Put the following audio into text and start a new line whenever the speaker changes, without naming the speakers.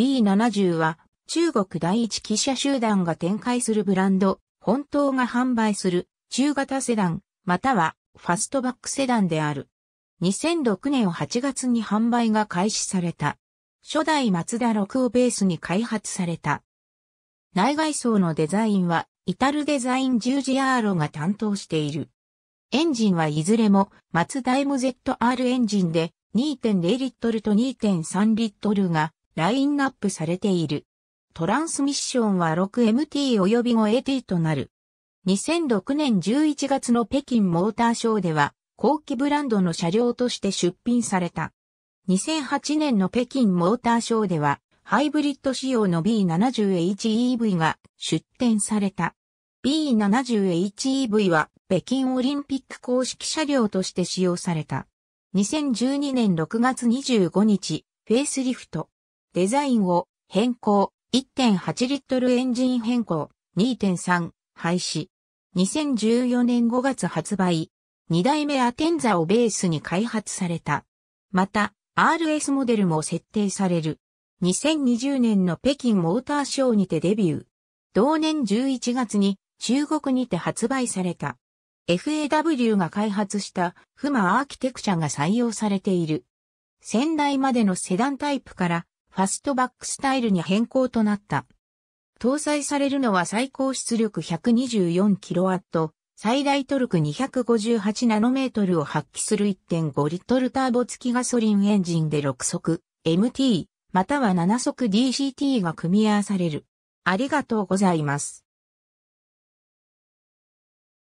B70 は中国第一汽車集団が展開するブランド、本当が販売する中型セダン、またはファストバックセダンである。2006年8月に販売が開始された。初代松田6をベースに開発された。内外装のデザインは、イタルデザイン 10GR が担当している。エンジンはいずれも、松田 MZR エンジンで、2.0リットルと2.3リットルがラインナップされている。トランスミッションは 6MT 及び 5AT となる。2006年11月の北京モーターショーでは、後期ブランドの車両として出品された。2008年の北京モーターショーでは、ハイブリッド仕様の B70HEV が出展された。B70HEV は北京オリンピック公式車両として使用された。2012年6月25日、フェイスリフト。デザインを変更、1.8リットルエンジン変更、2.3、廃止。2014年5月発売。2代目アテンザをベースに開発された。また、RS モデルも設定される。2020年の北京モーターショーにてデビュー。同年11月に中国にて発売された。FAW が開発したフマアーキテクチャが採用されている。先代までのセダンタイプからファストバックスタイルに変更となった。搭載されるのは最高出力 124kW、最大トルク 258nm を発揮する1.5リットルターボ付きガソリンエンジンで6速 MT または7速 DCT が組み合わされる。ありがとうございます。